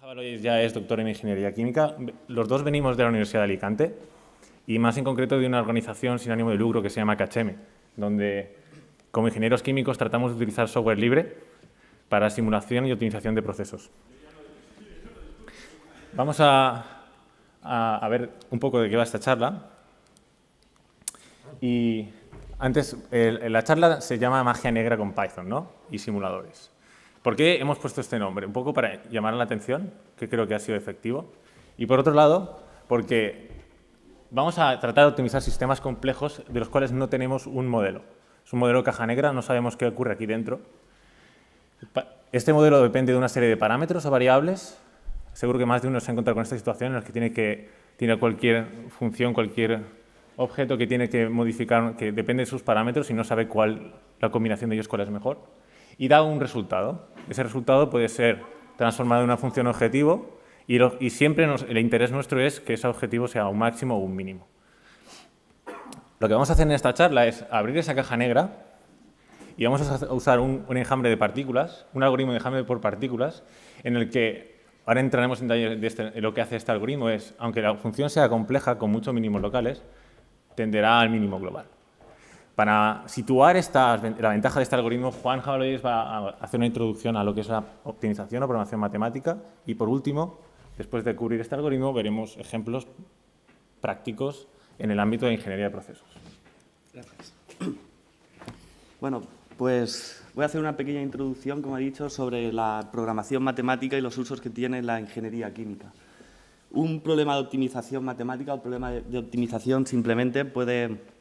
Javaloyes ya es doctor en Ingeniería Química. Los dos venimos de la Universidad de Alicante y más en concreto de una organización sin ánimo de lucro que se llama Cacheme, donde como ingenieros químicos tratamos de utilizar software libre para simulación y optimización de procesos. Vamos a, ver un poco de qué va esta charla. Y antes, la charla se llama Magia Negra con Python ¿no? y simuladores. ¿Por qué hemos puesto este nombre? Un poco para llamar la atención, que creo que ha sido efectivo. Y por otro lado, porque vamos a tratar de optimizar sistemas complejos de los cuales no tenemos un modelo. Es un modelo caja negra, no sabemos qué ocurre aquí dentro. Este modelo depende de una serie de parámetros o variables. Seguro que más de uno se ha encontrado con esta situación en la que tiene que tiene cualquier función, cualquier objeto que tiene que modificar, que depende de sus parámetros y no sabe cuál la combinación de ellos cuál es mejor. Y da un resultado. Ese resultado puede ser transformado en una función objetivo y, siempre el interés nuestro es que ese objetivo sea un máximo o un mínimo. Lo que vamos a hacer en esta charla es abrir esa caja negra y vamos a usar un, enjambre de partículas, un algoritmo de enjambre por partículas, en el que ahora entraremos en detalle de este, lo que hace este algoritmo es, aunque la función sea compleja con muchos mínimos locales, tenderá al mínimo global. Para situar la ventaja de este algoritmo, Juan Javier va a hacer una introducción a lo que es la optimización o programación matemática. Y por último, después de cubrir este algoritmo, veremos ejemplos prácticos en el ámbito de ingeniería de procesos. Gracias. Bueno, pues voy a hacer una pequeña introducción, como he dicho, sobre la programación matemática y los usos que tiene la ingeniería química. Un problema de optimización matemática o problema de optimización simplemente puede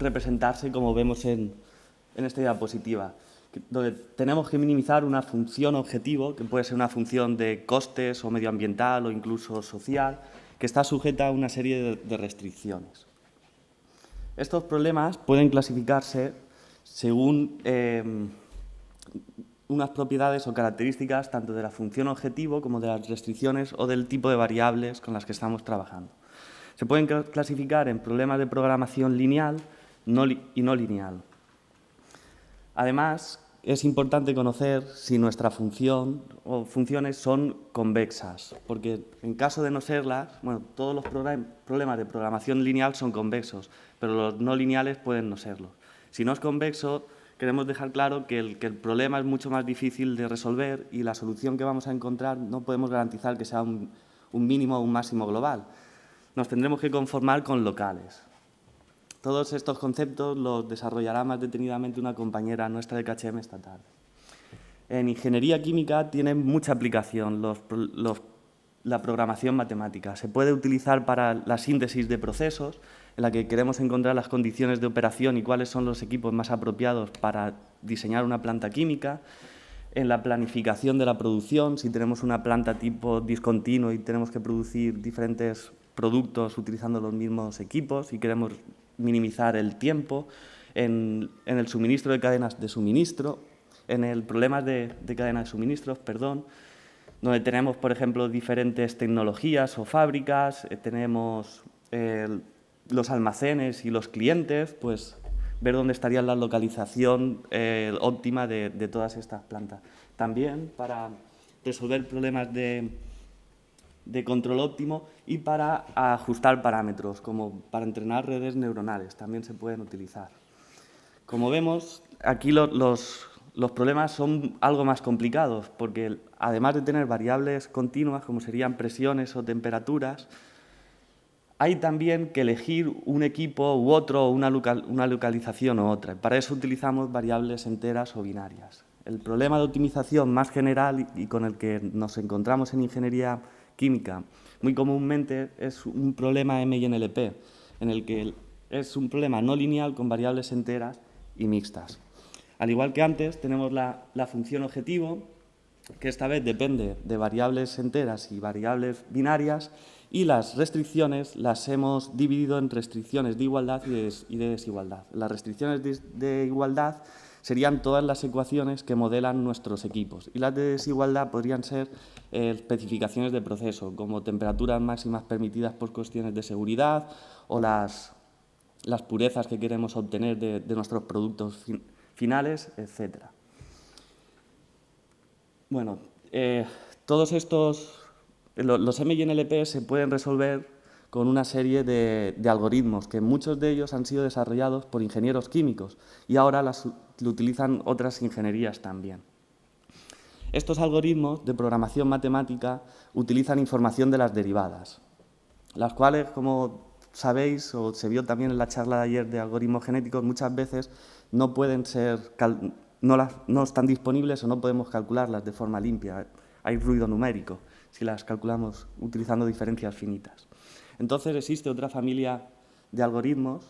representarse como vemos en, en esta diapositiva, donde tenemos que minimizar una función objetivo, que puede ser una función de costes o medioambiental o incluso social, que está sujeta a una serie de, restricciones. Estos problemas pueden clasificarse según em, unas propiedades o características tanto de la función objetivo como de las restricciones o del tipo de variables con las que estamos trabajando. Se pueden clasificar en problemas de programación lineal y no lineal. Además, es importante conocer si nuestra función o funciones son convexas, porque en caso de no serlas, bueno, todos los problemas de programación lineal son convexos, pero los no lineales pueden no serlo. Si no es convexo, queremos dejar claro que el, problema es mucho más difícil de resolver y la solución que vamos a encontrar no podemos garantizar que sea un mínimo o un máximo global, nos tendremos que conformar con locales. Todos estos conceptos los desarrollará más detenidamente una compañera nuestra de KHM esta tarde. En ingeniería química tiene mucha aplicación la programación matemática. Se puede utilizar para la síntesis de procesos, en la que queremos encontrar las condiciones de operación y cuáles son los equipos más apropiados para diseñar una planta química, en la planificación de la producción, si tenemos una planta tipo discontinuo y tenemos que producir diferentes productos utilizando los mismos equipos y queremos minimizar el tiempo en, el suministro de cadenas de suministro, en el problema de, cadenas de suministros, perdón, donde tenemos, por ejemplo, diferentes tecnologías o fábricas, eh, tenemos eh, los almacenes y los clientes, pues ver dónde estaría la localización eh, óptima de todas estas plantas. También para resolver problemas de, de control óptimo y para ajustar parámetros, como para entrenar redes neuronales, también se pueden utilizar. Como vemos, aquí los, problemas son algo más complicados, porque además de tener variables continuas, como serían presiones o temperaturas, hay también que elegir un equipo u otro, una, una localización u otra. Para eso utilizamos variables enteras o binarias. El problema de optimización más general y con el que nos encontramos en ingeniería química. Muy comúnmente es un problema M y NLP, en el que es un problema no lineal con variables enteras y mixtas. Al igual que antes, tenemos la, función objetivo, que esta vez depende de variables enteras y variables binarias, y las restricciones las hemos dividido en restricciones de igualdad y de, desigualdad. Las restricciones de igualdad serían todas las ecuaciones que modelan nuestros equipos. Y las de desigualdad podrían ser eh, especificaciones de proceso, como temperaturas máximas permitidas por cuestiones de seguridad o las, las purezas que queremos obtener de, nuestros productos finales, etc. Bueno, eh, todos estos, los, los MINLP se pueden resolver con una serie de, algoritmos, que muchos de ellos han sido desarrollados por ingenieros químicos y ahora las utilizan otras ingenierías también. Estos algoritmos de programación matemática utilizan información de las derivadas, las cuales, como sabéis, o se vio también en la charla de ayer de algoritmos genéticos, muchas veces no no están disponibles o no podemos calcularlas de forma limpia. Hay ruido numérico si las calculamos utilizando diferencias finitas. Entonces existe otra familia de algoritmos,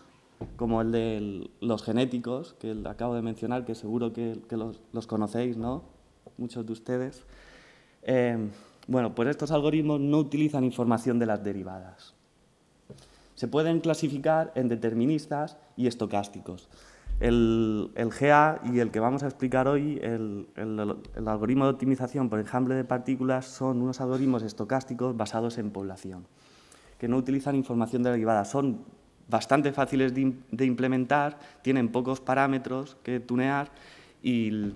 como el de los genéticos, que acabo de mencionar, que seguro que, los, conocéis, ¿no? Muchos de ustedes. Eh, bueno, pues estos algoritmos no utilizan información de las derivadas. Se pueden clasificar en deterministas y estocásticos. El, GA y el que vamos a explicar hoy, el algoritmo de optimización por enjambre de partículas, son unos algoritmos estocásticos basados en población que no utilizan información derivada. Son bastante fáciles de, implementar, tienen pocos parámetros que tunear y,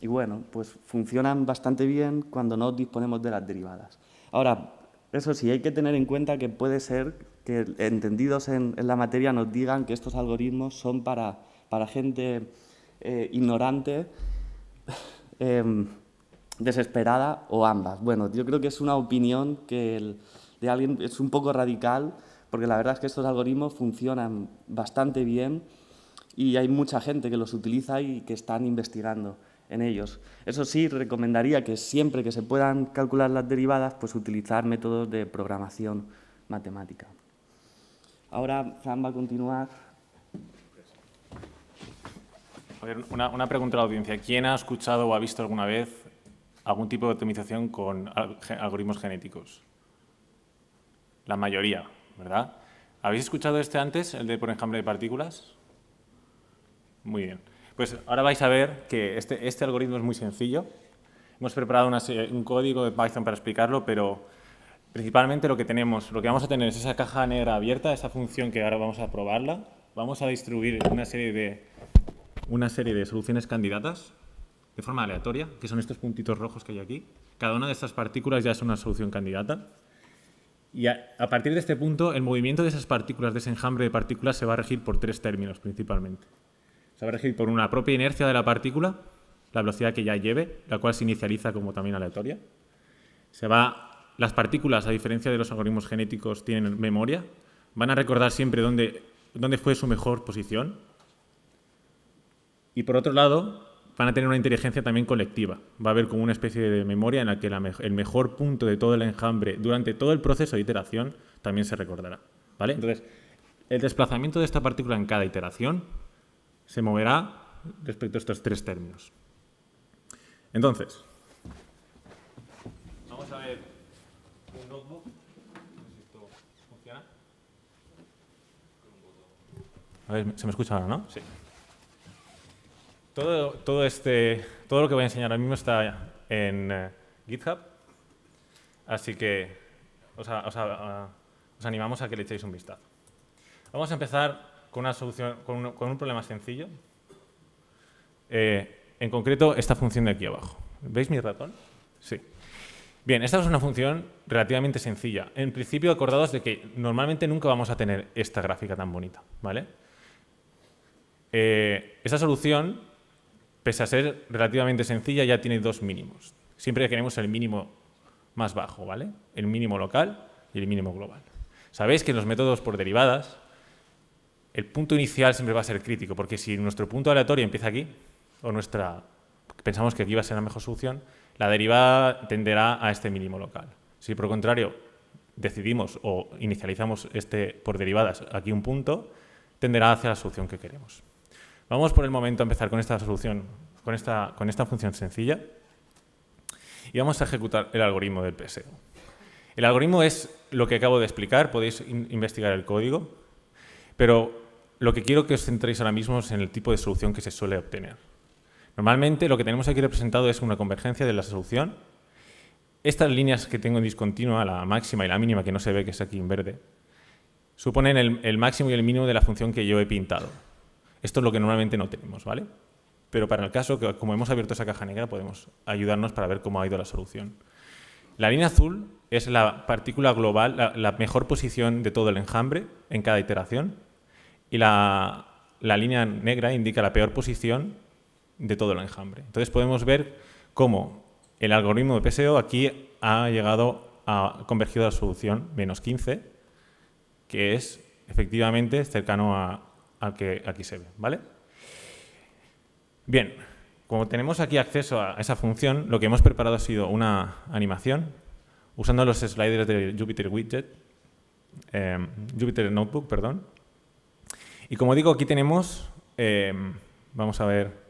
y, bueno, pues funcionan bastante bien cuando no disponemos de las derivadas. Ahora, eso sí, hay que tener en cuenta que puede ser que entendidos en, la materia nos digan que estos algoritmos son para, para gente eh, ignorante. Em, desesperada o ambas. Bueno, yo creo que es una opinión que el, de alguien, es un poco radical, porque la verdad es que estos algoritmos funcionan bastante bien y hay mucha gente que los utiliza y que están investigando en ellos. Eso sí, recomendaría que siempre que se puedan calcular las derivadas, pues utilizar métodos de programación matemática. Ahora Fran va a continuar. una, una pregunta a la audiencia. ¿Quién ha escuchado o ha visto alguna vez algún tipo de optimización con algoritmos genéticos? la mayoría, ¿verdad? ¿Habéis escuchado este antes, el de por enjambre de partículas? Muy bien. Pues ahora vais a ver que este, este algoritmo es muy sencillo. Hemos preparado un código de Python para explicarlo, pero principalmente lo que tenemos, lo que vamos a tener es esa caja negra abierta, esa función que ahora vamos a probarla. Vamos a distribuir una serie de, una serie de soluciones candidatas de forma aleatoria, que son estos puntitos rojos que hay aquí. Cada una de estas partículas ya es una solución candidata. Y a, partir de este punto, el movimiento de esas partículas, de ese enjambre de partículas, se va a regir por tres términos principalmente. Se va a regir por una propia inercia de la partícula, la velocidad que ya lleve, la cual se inicializa como también aleatoria. Se va, las partículas, a diferencia de los algoritmos genéticos, tienen memoria, van a recordar siempre dónde fue su mejor posición. Y por otro lado, van a tener una inteligencia también colectiva. Va a haber como una especie de memoria en la que el mejor punto de todo el enjambre durante todo el proceso de iteración también se recordará. ¿Vale? Entonces, el desplazamiento de esta partícula en cada iteración se moverá respecto a estos tres términos. Entonces, vamos a ver un notebook. A ver, ¿se me escucha ahora, no? Sí todo, este, todo lo que voy a enseñar ahora mismo está en eh, GitHub, así que os, animamos a que le echéis un vistazo. Vamos a empezar con, una solución, con, un, problema sencillo. Eh, en concreto, esta función de aquí abajo. ¿Veis mi ratón? Sí. Bien, esta es una función relativamente sencilla. En principio, acordados de que normalmente nunca vamos a tener esta gráfica tan bonita, ¿vale? Eh, esta solución pese a ser relativamente sencilla, ya tiene dos mínimos. Siempre queremos el mínimo más bajo, ¿vale? El mínimo local y el mínimo global. Sabéis que en los métodos por derivadas, el punto inicial siempre va a ser crítico, porque si nuestro punto aleatorio empieza aquí, o nuestra pensamos que aquí va a ser la mejor solución, la derivada tenderá a este mínimo local. Si por contrario decidimos o inicializamos este por derivadas aquí un punto, tenderá hacia la solución que queremos. Vamos por el momento a empezar con esta solución, con esta, función sencilla. Y vamos a ejecutar el algoritmo del PSEO. El algoritmo es lo que acabo de explicar, podéis investigar el código, pero lo que quiero que os centréis ahora mismo es en el tipo de solución que se suele obtener. Normalmente lo que tenemos aquí representado es una convergencia de la solución. Estas líneas que tengo en discontinua, la máxima y la mínima, que no se ve que es aquí en verde, suponen el máximo y el mínimo de la función que yo he pintado. Esto es lo que normalmente no tenemos, ¿vale? Pero para el caso, como hemos abierto esa caja negra, podemos ayudarnos para ver cómo ha ido la solución. La línea azul es la partícula global, la, mejor posición de todo el enjambre en cada iteración. Y la, línea negra indica la peor posición de todo el enjambre. Entonces podemos ver cómo el algoritmo de PSO aquí ha llegado a convergir a la solución menos 15, que es efectivamente cercano a, al que aquí se ve, ¿vale? Bien, como tenemos aquí acceso a esa función, lo que hemos preparado ha sido una animación usando los sliders de Jupyter Widget, em, Jupyter Notebook, perdón. Y como digo, aquí tenemos, em, vamos a ver,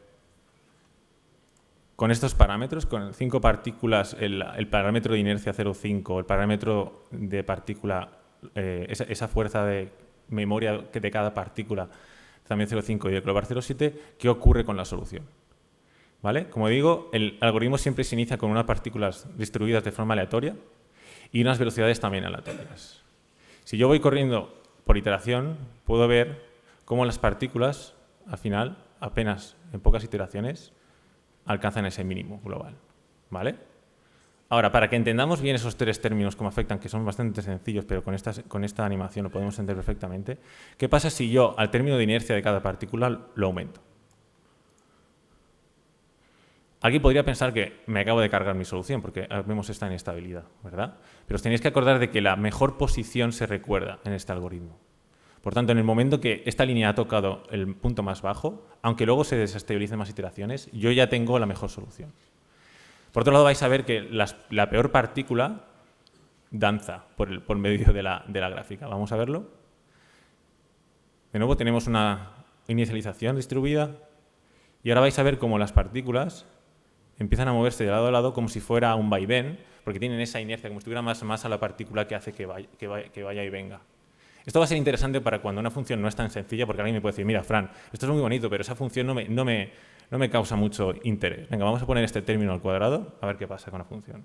con estos parámetros, con cinco partículas, el, parámetro de inercia 0,5, el parámetro de partícula, eh, esa, fuerza de memoria de cada partícula, también 0,5 y de global 0,7, ¿qué ocurre con la solución? ¿Vale? Como digo, el algoritmo siempre se inicia con unas partículas distribuidas de forma aleatoria y unas velocidades también aleatorias. Si yo voy corriendo por iteración, puedo ver cómo las partículas, al final, apenas en pocas iteraciones, alcanzan ese mínimo global. ¿Vale? Ahora, para que entendamos bien esos tres términos como afectan, que son bastante sencillos, pero con, esta animación lo podemos entender perfectamente, ¿qué pasa si yo al término de inercia de cada partícula lo aumento? Alguien podría pensar que me acabo de cargar mi solución porque ah, vemos esta inestabilidad, ¿verdad? Pero os tenéis que acordar de que la mejor posición se recuerda en este algoritmo. Por tanto, en el momento que esta línea ha tocado el punto más bajo, aunque luego se desestabilicen más iteraciones, yo ya tengo la mejor solución. Por otro lado, vais a ver que la peor partícula danza por, medio de la, gráfica. Vamos a verlo. De nuevo tenemos una inicialización distribuida y ahora vais a ver cómo las partículas empiezan a moverse de lado a lado como si fuera un vaivén, porque tienen esa inercia, como si tuviera más masa la partícula que hace que vaya y venga. Esto va a ser interesante para cuando una función no es tan sencilla, porque alguien me puede decir, mira, Fran, esto es muy bonito, pero esa función no me, no me, causa mucho interés. Venga, vamos a poner este término al cuadrado, a ver qué pasa con la función.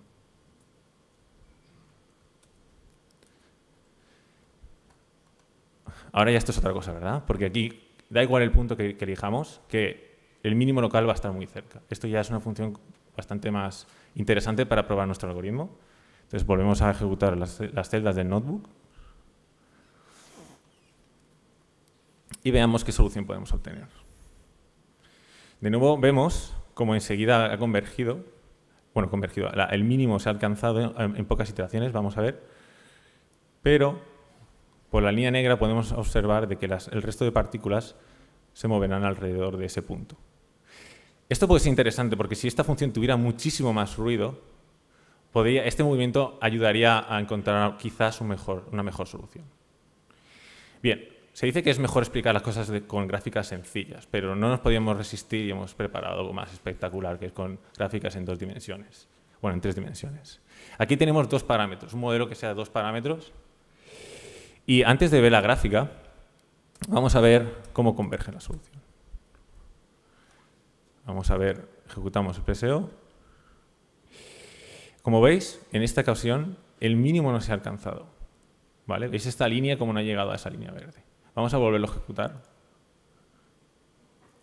Ahora ya esto es otra cosa, ¿verdad? Porque aquí da igual el punto que, elijamos, que el mínimo local va a estar muy cerca. Esto ya es una función bastante más interesante para probar nuestro algoritmo. Entonces volvemos a ejecutar las celdas del notebook y veamos qué solución podemos obtener. De nuevo, vemos cómo enseguida ha convergido, bueno, convergido, el mínimo se ha alcanzado en pocas iteraciones, vamos a ver, pero por la línea negra podemos observar de que el resto de partículas se moverán alrededor de ese punto. Esto puede ser interesante porque si esta función tuviera muchísimo más ruido, podría, este movimiento ayudaría a encontrar quizás una mejor solución. Bien, se dice que es mejor explicar las cosas con gráficas sencillas, pero no nos podíamos resistir y hemos preparado algo más espectacular, que es con gráficas en dos dimensiones. Bueno, en tres dimensiones. Aquí tenemos dos parámetros, un modelo que sea de dos parámetros. Y antes de ver la gráfica, vamos a ver cómo converge la solución. Vamos a ver, ejecutamos el PSO. Como veis, en esta ocasión, el mínimo no se ha alcanzado. ¿Vale? ¿Veis esta línea como no ha llegado a esa línea verde? Vamos a volverlo a ejecutar.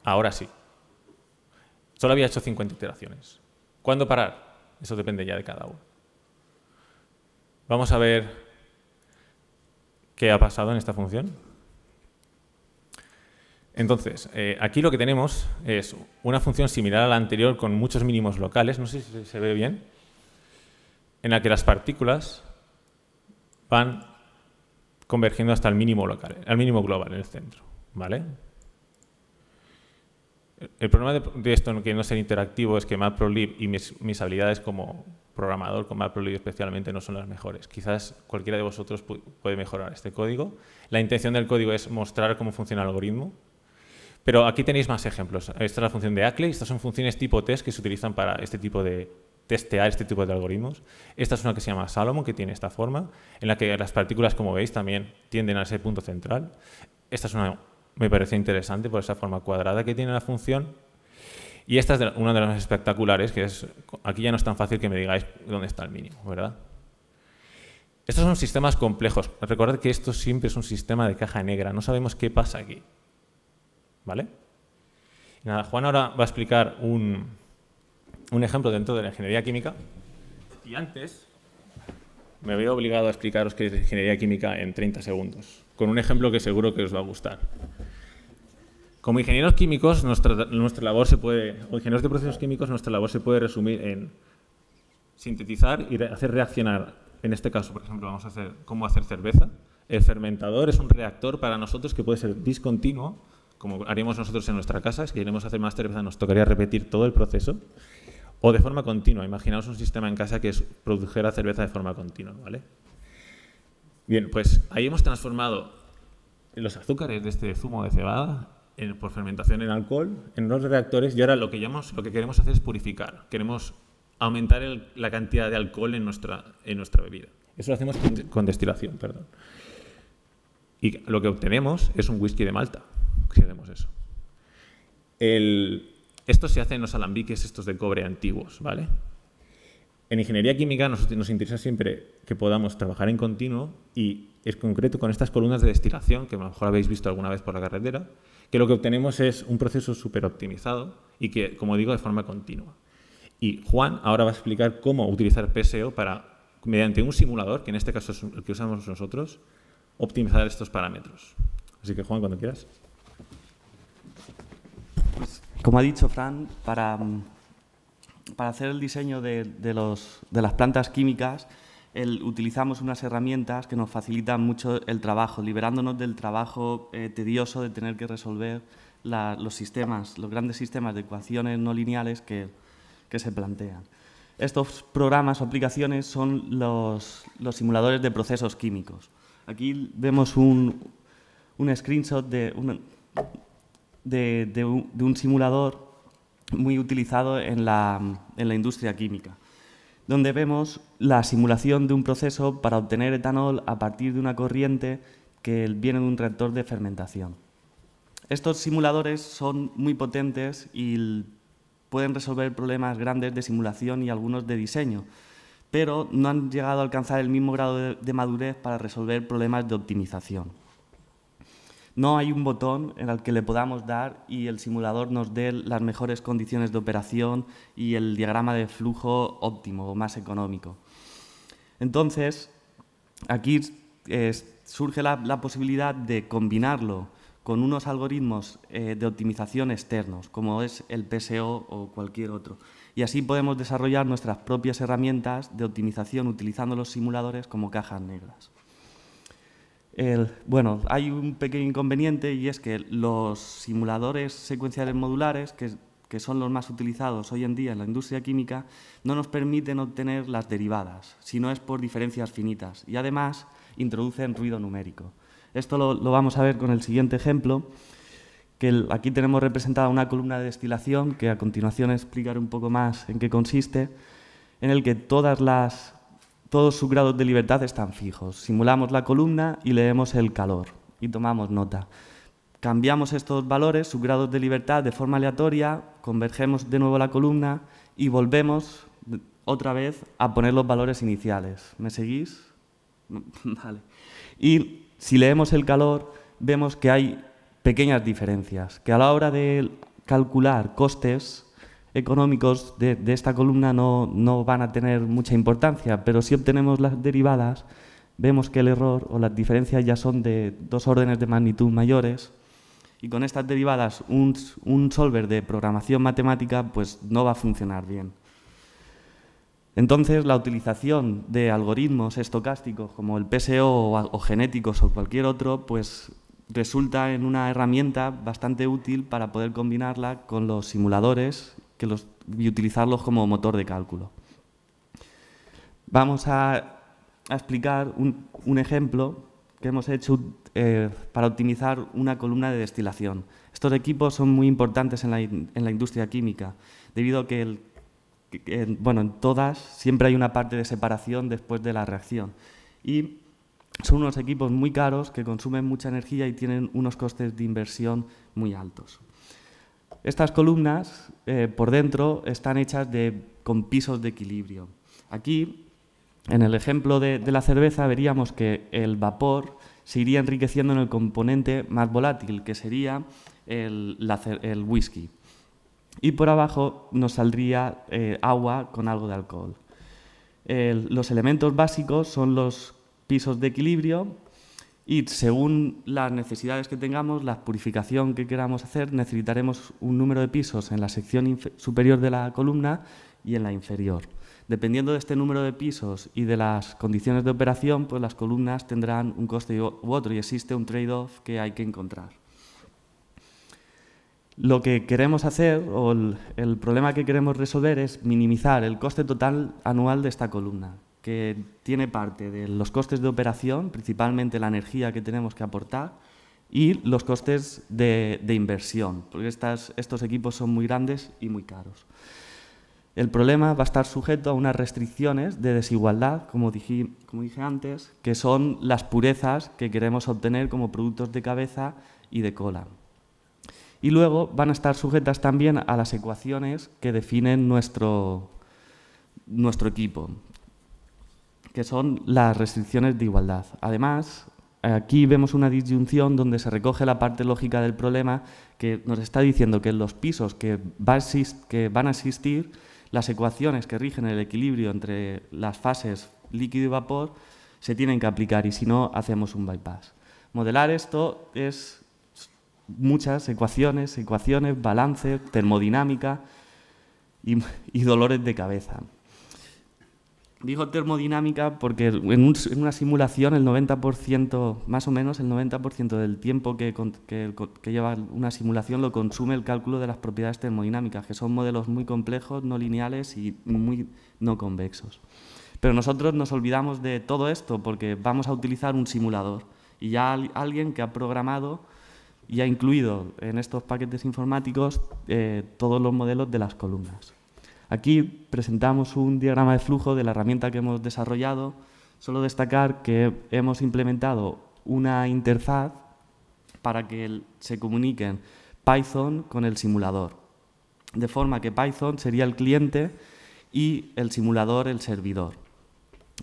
Ahora sí. Solo había hecho 50 iteraciones. ¿Cuándo parar? Eso depende ya de cada uno. Vamos a ver qué ha pasado en esta función. Entonces, eh, aquí lo que tenemos es una función similar a la anterior con muchos mínimos locales, no sé si se ve bien, en la que las partículas van convergiendo hasta el mínimo local, al mínimo global en el centro, ¿vale? El problema de, esto, que no ser interactivo, es que MapProLib y mis, habilidades como programador con MapProLib especialmente no son las mejores. Quizás cualquiera de vosotros puede mejorar este código. La intención del código es mostrar cómo funciona el algoritmo, pero aquí tenéis más ejemplos. Esta es la función de Ackley. estas son funciones tipo test que se utilizan para este tipo de testear este tipo de algoritmos. Esta es una que se llama Salomon, que tiene esta forma, en la que las partículas, como veis, también tienden a ese punto central. Esta es una, me parece interesante por esa forma cuadrada que tiene la función. Y esta es una de las más espectaculares, que es, aquí ya no es tan fácil que me digáis dónde está el mínimo, ¿verdad? Estos son sistemas complejos. Recordad que esto siempre es un sistema de caja negra. No sabemos qué pasa aquí. ¿Vale? Nada, Juan ahora va a explicar un, un ejemplo dentro de la ingeniería química. Y antes me veo obligado a explicaros qué es ingeniería química en 30 segundos, con un ejemplo que seguro que os va a gustar. Como ingenieros químicos, nuestra, labor se puede, de procesos químicos, nuestra labor se puede resumir en sintetizar y hacer reaccionar. En este caso, por ejemplo, vamos a hacer cómo hacer cerveza. El fermentador es un reactor para nosotros que puede ser discontinuo, como haríamos nosotros en nuestra casa. Si queremos hacer más cerveza, nos tocaría repetir todo el proceso o de forma continua. Imaginaos un sistema en casa que es, produjera cerveza de forma continua, ¿vale? Bien, pues ahí hemos transformado los azúcares de este zumo de cebada por fermentación en alcohol en unos reactores y ahora lo que, llamamos, lo que queremos hacer es purificar. Queremos aumentar la cantidad de alcohol en nuestra, en nuestra bebida. Eso lo hacemos con, con destilación, perdón. Y lo que obtenemos es un whisky de Malta, si hacemos eso. El, esto se hace en los alambiques estos de cobre antiguos, ¿vale? En ingeniería química nos, nos interesa siempre que podamos trabajar en continuo y es concreto con estas columnas de destilación, que a lo mejor habéis visto alguna vez por la carretera, que lo que obtenemos es un proceso súper optimizado y que, como digo, de forma continua. Y Juan ahora va a explicar cómo utilizar PSO para, mediante un simulador, que en este caso es el que usamos nosotros, optimizar estos parámetros. Así que Juan, cuando quieras como ha dicho Fran, para, para hacer el diseño de, las plantas químicas utilizamos unas herramientas que nos facilitan mucho el trabajo, liberándonos del trabajo eh, tedioso de tener que resolver los sistemas, los grandes sistemas de ecuaciones no lineales que, que se plantean. Estos programas o aplicaciones son los, simuladores de procesos químicos. Aquí vemos un, screenshot de, de, un, simulador muy utilizado en la industria química, donde vemos la simulación de un proceso para obtener etanol a partir de una corriente que viene de un reactor de fermentación. Estos simuladores son muy potentes y pueden resolver problemas grandes de simulación y algunos de diseño, pero no han llegado a alcanzar el mismo grado de, madurez para resolver problemas de optimización no hay un botón en el que le podamos dar y el simulador nos dé las mejores condiciones de operación y el diagrama de flujo óptimo o más económico. Entonces, aquí eh, surge la, posibilidad de combinarlo con unos algoritmos eh, de optimización externos, como es el PSO o cualquier otro. Y así podemos desarrollar nuestras propias herramientas de optimización utilizando los simuladores como cajas negras bueno, hay un pequeño inconveniente y es que los simuladores secuenciales modulares, que, son los más utilizados hoy en día en la industria química, no nos permiten obtener las derivadas, sino es por diferencias finitas y además introducen ruido numérico. Esto lo, vamos a ver con el siguiente ejemplo, que aquí tenemos representada una columna de destilación, que a continuación explicaré un poco más en qué consiste, en el que todas las todos sus grados de libertad están fijos. Simulamos la columna y leemos el calor y tomamos nota. Cambiamos estos valores, sus grados de libertad, de forma aleatoria, convergemos de nuevo la columna y volvemos otra vez a poner los valores iniciales. ¿Me seguís? vale. Y si leemos el calor, vemos que hay pequeñas diferencias, que a la hora de calcular costes económicos de, esta columna no, van a tener mucha importancia, pero si obtenemos las derivadas, vemos que el error o las diferencias ya son de dos órdenes de magnitud mayores y con estas derivadas un, solver de programación matemática pues no va a funcionar bien. Entonces, la utilización de algoritmos estocásticos como el PSO o, genéticos o cualquier otro, pues resulta en una herramienta bastante útil para poder combinarla con los simuladores y utilizarlos como motor de cálculo. Vamos a, explicar un, ejemplo que hemos hecho eh, para optimizar una columna de destilación. Estos equipos son muy importantes en la, industria química, debido a que, en todas siempre hay una parte de separación después de la reacción. Y son unos equipos muy caros que consumen mucha energía y tienen unos costes de inversión muy altos. Estas columnas eh, por dentro están hechas con pisos de equilibrio. Aquí, en el ejemplo de, la cerveza, veríamos que el vapor se iría enriqueciendo en el componente más volátil, que sería el, whisky. Y por abajo nos saldría eh, agua con algo de alcohol. los elementos básicos son los pisos de equilibrio, y según las necesidades que tengamos, la purificación que queramos hacer, necesitaremos un número de pisos en la sección superior de la columna y en la inferior. Dependiendo de este número de pisos y de las condiciones de operación, pues las columnas tendrán un coste u otro y existe un trade-off que hay que encontrar. Lo que queremos hacer o el, el problema que queremos resolver es minimizar el coste total anual de esta columna que tiene parte de los costes de operación, principalmente la energía que tenemos que aportar, y los costes de, inversión, porque estos equipos son muy grandes y muy caros. El problema va a estar sujeto a unas restricciones de desigualdad, como dije, como dije antes, que son las purezas que queremos obtener como productos de cabeza y de cola. Y luego van a estar sujetas también a las ecuaciones que definen nuestro, nuestro equipo que son las restricciones de igualdad. Además, aquí vemos una disyunción donde se recoge la parte lógica del problema que nos está diciendo que los pisos que, van a existir, las ecuaciones que rigen el equilibrio entre las fases líquido y vapor se tienen que aplicar y si no, hacemos un bypass. Modelar esto es muchas ecuaciones, ecuaciones, balance, termodinámica y dolores de cabeza. Dijo termodinámica porque en, una simulación el 90%, más o menos el 90% del tiempo que, lleva una simulación lo consume el cálculo de las propiedades termodinámicas, que son modelos muy complejos, no lineales y muy no convexos. Pero nosotros nos olvidamos de todo esto porque vamos a utilizar un simulador y ya alguien que ha programado y ha incluido en estos paquetes informáticos eh, todos los modelos de las columnas. Aquí presentamos un diagrama de flujo de la herramienta que hemos desarrollado. Solo destacar que hemos implementado una interfaz para que se comuniquen Python con el simulador. De forma que Python sería el cliente y el simulador el servidor.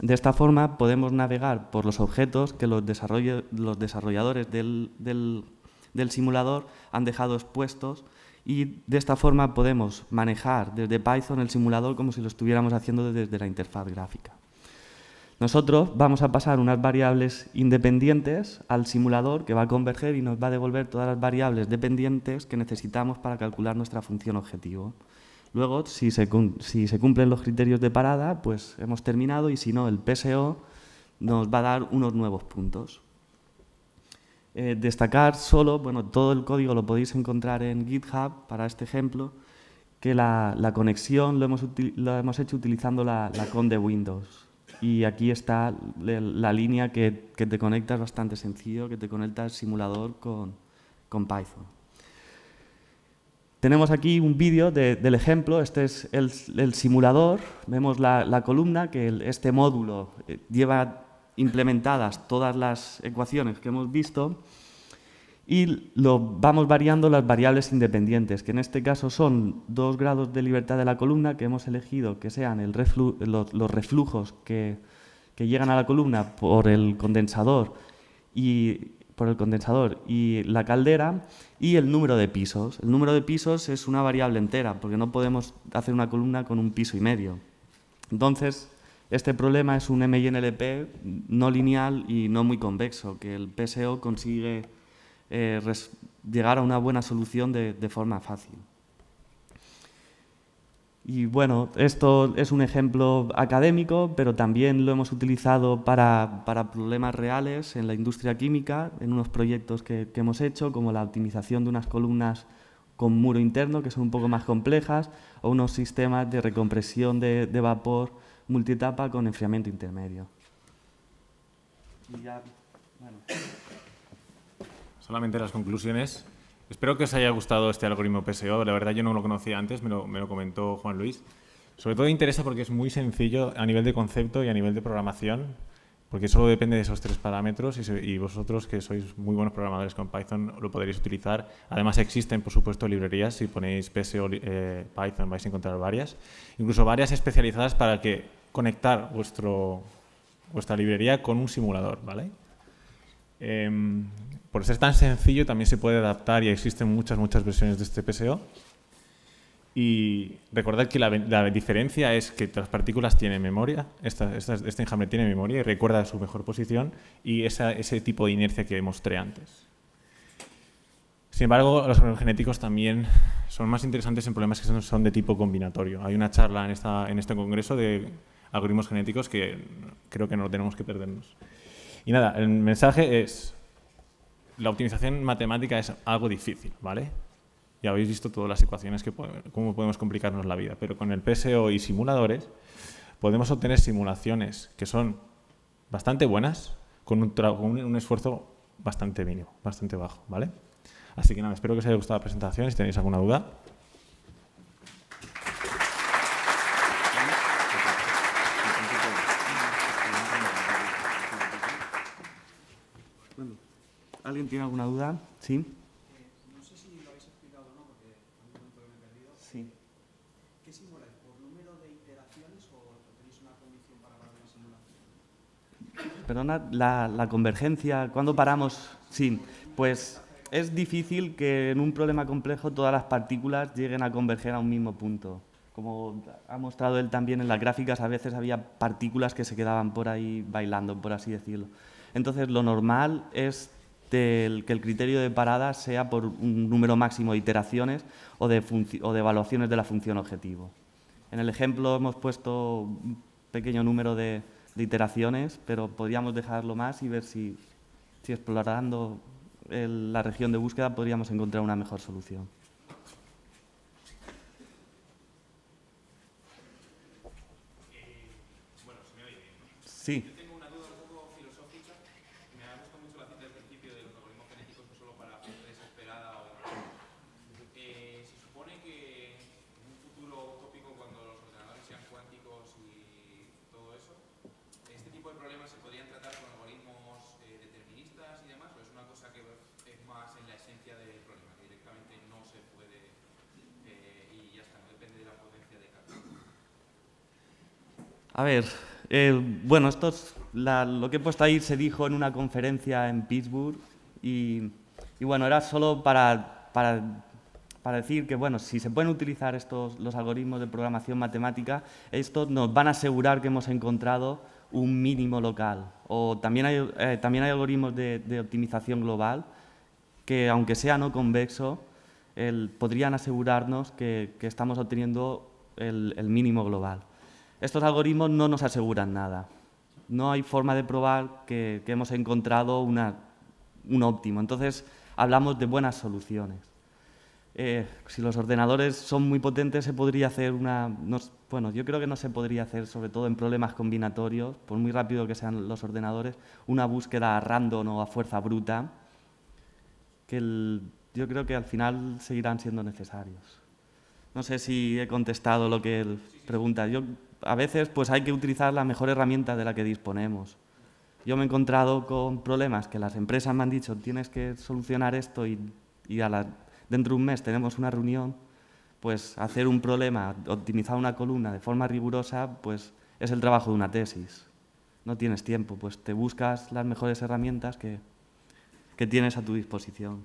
De esta forma podemos navegar por los objetos que los, desarrolladores del, del simulador han dejado expuestos y de esta forma podemos manejar desde Python el simulador como si lo estuviéramos haciendo desde la interfaz gráfica. Nosotros vamos a pasar unas variables independientes al simulador que va a converger y nos va a devolver todas las variables dependientes que necesitamos para calcular nuestra función objetivo. Luego, si se, cumplen los criterios de parada, pues hemos terminado y si no, el PSO nos va a dar unos nuevos puntos. Eh, destacar solo, bueno, todo el código lo podéis encontrar en GitHub para este ejemplo, que la, conexión lo hemos, lo hemos, hecho utilizando la, con de Windows. Y aquí está la, línea que, te conecta, es bastante sencillo, que te conecta el simulador con, con Python. Tenemos aquí un vídeo del ejemplo, este es el, simulador, vemos la, columna, que este módulo eh, lleva implementadas todas las ecuaciones que hemos visto y lo vamos variando las variables independientes, que en este caso son dos grados de libertad de la columna que hemos elegido que sean el los, reflujos que, que, llegan a la columna por el condensador y por el condensador y la caldera y el número de pisos. El número de pisos es una variable entera porque no podemos hacer una columna con un piso y medio. Entonces, este problema es un MINLP no lineal y no muy convexo, que el PSO consigue eh, llegar a una buena solución de, forma fácil. Y bueno, esto es un ejemplo académico, pero también lo hemos utilizado para, problemas reales en la industria química, en unos proyectos que, hemos hecho, como la optimización de unas columnas con muro interno, que son un poco más complejas, o unos sistemas de recompresión de, de vapor multietapa con enfriamiento intermedio. Solamente las conclusiones. Espero que os haya gustado este algoritmo PSO. La verdad yo no lo conocía antes, me lo, comentó Juan Luis. Sobre todo interesa porque es muy sencillo a nivel de concepto y a nivel de programación, porque solo depende de esos tres parámetros y, vosotros que sois muy buenos programadores con Python lo podréis utilizar. Además existen, por supuesto, librerías, si ponéis PSO eh, Python vais a encontrar varias, incluso varias especializadas para que conectar vuestro, vuestra librería con un simulador, ¿vale? Em, por ser tan sencillo, también se puede adaptar y existen muchas, muchas versiones de este PSO. Y recordad que la, la diferencia es que las partículas tienen memoria, esta, esta, este enjambre tiene memoria y recuerda su mejor posición y ese tipo de inercia que mostré antes. Sin embargo, los genéticos también son más interesantes en problemas que son, son de tipo combinatorio. Hay una charla en, esta, en este congreso de algoritmos genéticos que creo que no tenemos que perdernos. Y nada, el mensaje es, la optimización matemática es algo difícil, ¿vale? Ya habéis visto todas las ecuaciones que cómo podemos complicarnos la vida, pero con el PSO y simuladores podemos obtener simulaciones que son bastante buenas con un, con un esfuerzo bastante mínimo, bastante bajo, ¿vale? Así que nada, espero que os haya gustado la presentación. Si tenéis alguna duda, ¿Alguien tiene alguna duda? Sí. Sí. perdona, la, la, convergencia, ¿cuándo paramos? Sí, pues es difícil que en un problema complejo todas las partículas lleguen a converger a un mismo punto. Como ha mostrado él también en las gráficas, a veces había partículas que se quedaban por ahí bailando, por así decirlo. Entonces, lo normal es que el criterio de parada sea por un número máximo de iteraciones o de, evaluaciones de la función objetivo. En el ejemplo hemos puesto un pequeño número de, iteraciones, pero podríamos dejarlo más y ver si, explorando la región de búsqueda podríamos encontrar una mejor solución. Eh, sí. A ver, eh, bueno, esto lo que he puesto ahí se dijo en una conferencia en Pittsburgh y, bueno, era solo para, decir que, bueno, si se pueden utilizar estos, los algoritmos de programación matemática, estos nos van a asegurar que hemos encontrado un mínimo local. O también hay, eh, también hay algoritmos de, optimización global que, aunque sea no convexo, podrían asegurarnos que, estamos obteniendo el mínimo global estos algoritmos no nos aseguran nada. No hay forma de probar que, hemos encontrado un óptimo. Entonces, hablamos de buenas soluciones. Eh, si los ordenadores son muy potentes, se podría hacer una... bueno, yo creo que no se podría hacer, sobre todo en problemas combinatorios, por muy rápido que sean los ordenadores, una búsqueda random o a fuerza bruta, que yo creo que al final seguirán siendo necesarios. No sé si he contestado lo que él pregunta. Yo a veces pues hay que utilizar la mejor herramienta de la que disponemos. Yo me he encontrado con problemas que las empresas me han dicho, tienes que solucionar esto y, dentro de un mes tenemos una reunión, pues hacer un problema, optimizar una columna de forma rigurosa, pues es el trabajo de una tesis. No tienes tiempo, pues te buscas las mejores herramientas que tienes a tu disposición.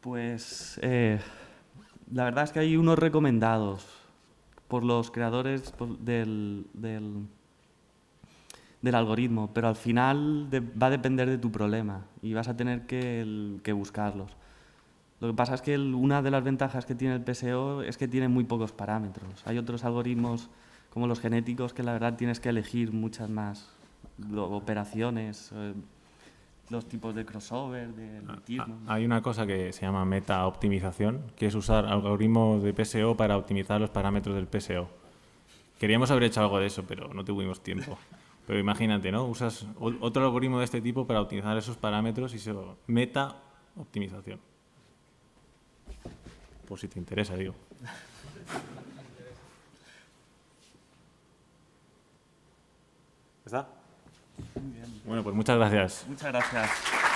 Pues eh, la verdad es que hay unos recomendados por los creadores del, algoritmo, pero al final va a depender de tu problema y vas a tener que, buscarlos. Lo que pasa es que una de las ventajas que tiene el PSO es que tiene muy pocos parámetros. Hay otros algoritmos como los genéticos que la verdad tienes que elegir muchas más operaciones. Eh, los tipos de crossover, de elitismo. Ah, ah, hay una cosa que se llama meta-optimización, que es usar algoritmos de PSO para optimizar los parámetros del PSO. Queríamos haber hecho algo de eso, pero no tuvimos tiempo. Pero imagínate, ¿no? Usas otro algoritmo de este tipo para optimizar esos parámetros y se meta-optimización. Por si te interesa, digo. ¿Está? Bueno, pues muchas gracias. Muchas gracias.